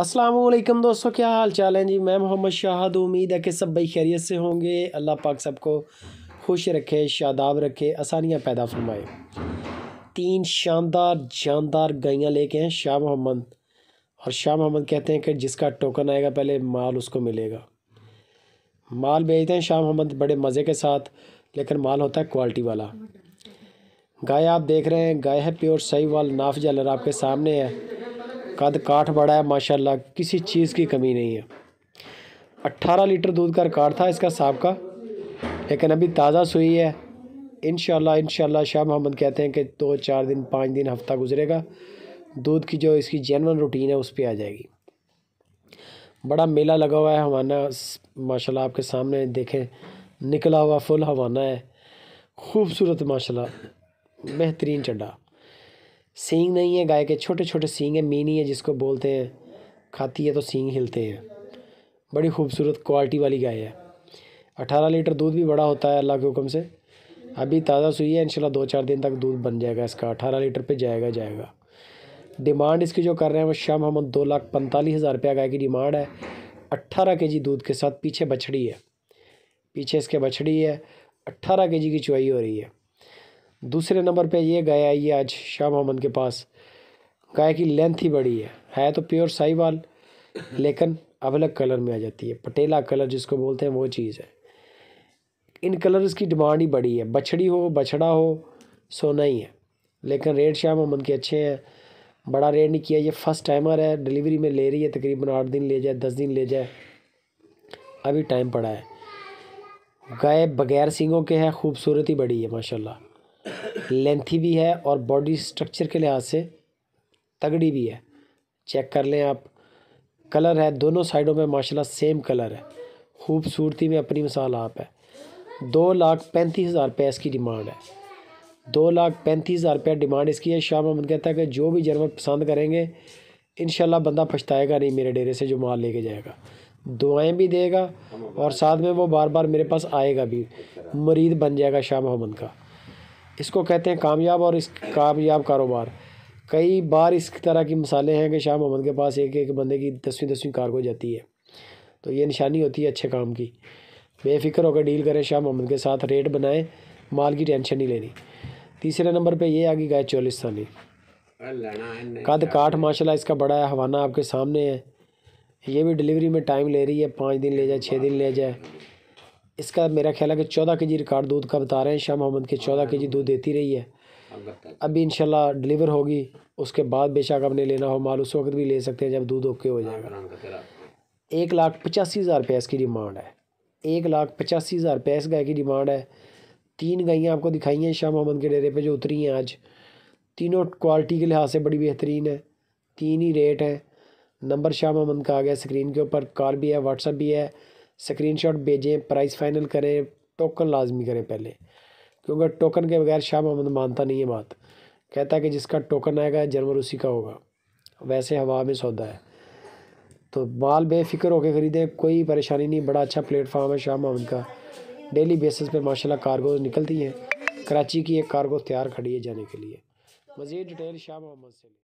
असलम दोस्तों क्या हाल चाल है जी मैं मोहम्मद शाहद उम्मीद है कि सब भाई खैरियत से होंगे अल्लाह पाक सबको खुश रखे शादाब रखे आसानियाँ पैदा फरमाए तीन शानदार जानदार गाइयाँ लेके हैं शाह मोहम्मद और शाह मोहम्मद कहते हैं कि जिसका टोकन आएगा पहले माल उसको मिलेगा माल भेजते हैं शाह मोहम्मद बड़े मज़े के साथ लेकिन माल होता है क्वालिटी वाला गाय आप देख रहे हैं गाय है प्योर सही वाल नाफ जलर आपके सामने है कद काठ बड़ा है माशाल्लाह किसी चीज़ की कमी नहीं है अट्ठारह लीटर दूध का रिकार्ड था इसका सबका लेकिन अभी ताज़ा सुई है इन शाह शाह मोहम्मद कहते हैं कि दो तो चार दिन पाँच दिन हफ्ता गुजरेगा दूध की जो इसकी जेनवन रूटीन है उस पर आ जाएगी बड़ा मेला लगा हुआ है हवाना माशा आपके सामने देखें निकला हुआ फुल हवाना है खूबसूरत माशाल्लाह बेहतरीन चड्डा सींग नहीं है गाय के छोटे छोटे सींग है मीनी है जिसको बोलते हैं खाती है तो सींग हिलते हैं बड़ी खूबसूरत क्वालिटी वाली गाय है अठारह लीटर दूध भी बड़ा होता है अल्लाह के हुक्म से अभी ताज़ा सुई है इनशाला दो चार दिन तक दूध बन जाएगा इसका अठारह लीटर पर जाएगा जाएगा डिमांड इसकी जो कर रहे हैं वो शाम हम दो लाख पैंतालीस हज़ार रुपया गाय की डिमांड है अट्ठारह के जी दूध के साथ पीछे बछड़ी है पीछे इसके बछड़ी है अट्ठारह के जी की चुवाई हो रही है दूसरे नंबर पे ये गाय आई है आज शाह मोहम्मद के पास गाय की लेंथ ही बड़ी है है तो प्योर साहिवाल लेकिन अलग कलर में आ जाती है पटेला कलर जिसको बोलते हैं वो चीज़ है इन कलर्स की डिमांड ही बड़ी है बछड़ी हो बछड़ा हो सोना ही है लेकिन रेट शाह मोहम्मद के अच्छे हैं बड़ा रेट नहीं किया ये फर्स्ट टाइमर है डिलीवरी में ले रही है तकरीबन आठ दिन ले जाए दस दिन ले जाए अभी टाइम पड़ा है गाय बगैर सिंगों के हैं खूबसूरती बड़ी है माशाल्लाह लेंथी भी है और बॉडी स्ट्रक्चर के लिहाज से तगड़ी भी है चेक कर लें आप कलर है दोनों साइडों में माशाल्लाह सेम कलर है खूबसूरती में अपनी मिसाल आप है दो लाख पैंतीस हज़ार रुपये इसकी डिमांड है दो लाख पैंतीस हज़ार रुपया डिमांड इसकी है शाह मोहम्मद कहता है कि जो भी जानवर पसंद करेंगे इन बंदा पछताएगा नहीं मेरे डेरे से जो माल लेके जाएगा दुआएं भी देगा और साथ में वो बार बार मेरे पास आएगा भी मरीद बन जाएगा शाह मोहम्मद का इसको कहते हैं कामयाब और इस कामयाब कारोबार कई बार इस तरह की मसाले हैं कि शाह मोहम्मद के पास एक एक बंदे की दसवीं दसवीं कारगो जाती है तो ये निशानी होती है अच्छे काम की बेफिक्र होकर डील करें शाह मोहम्मद के साथ रेट बनाएं माल की टेंशन नहीं लेनी तीसरे नंबर पे ये आ गई गाय चौलिस्तानी कद तो काठ माशाल्लाह इसका बड़ा है हवाना आपके सामने है ये भी डिलीवरी में टाइम ले रही है पाँच दिन ले जाए छः दिन ले जाए इसका मेरा ख्याल है कि चौदह के जी रिकॉर्ड दूध का बता रहे हैं शाह मोहम्मद के चौदह के जी दूध देती रही है अभी इन डिलीवर होगी उसके बाद बेशक आपने लेना हो माल उस वक्त भी ले सकते हैं जब दूध ओके हो जाएगा एक लाख पचासी हज़ार रुपये इसकी डिमांड है एक लाख पचासी हज़ार रुपये इस गाय की डिमांड है तीन गायें आपको दिखाई हैं शाह मोहम्मद के डेरे पे जो उतरी हैं आज तीनों क्वालिटी के लिहाज से बड़ी बेहतरीन है तीन ही रेट हैं नंबर शाह मोहम्मद का आ गया स्क्रीन के ऊपर कॉल भी है व्हाट्सअप भी है स्क्रीनशॉट भेजें प्राइस फाइनल करें टोकन लाजमी करें पहले क्योंकि टोकन के बगैर शाह मोहम्मद मानता नहीं है बात कहता है कि जिसका टोकन आएगा जनवर उसी का होगा वैसे हवा में सौदा है तो माल बेफिक्र होकर ख़रीदे कोई परेशानी नहीं बड़ा अच्छा प्लेटफार्म है शाह मोहम्मद का डेली बेसिस पर माशाला कार्गो निकलती हैं कराची की एक कारगो तैयार खड़ी है जाने के लिए मज़ीद डिटेल शाह मोहम्मद से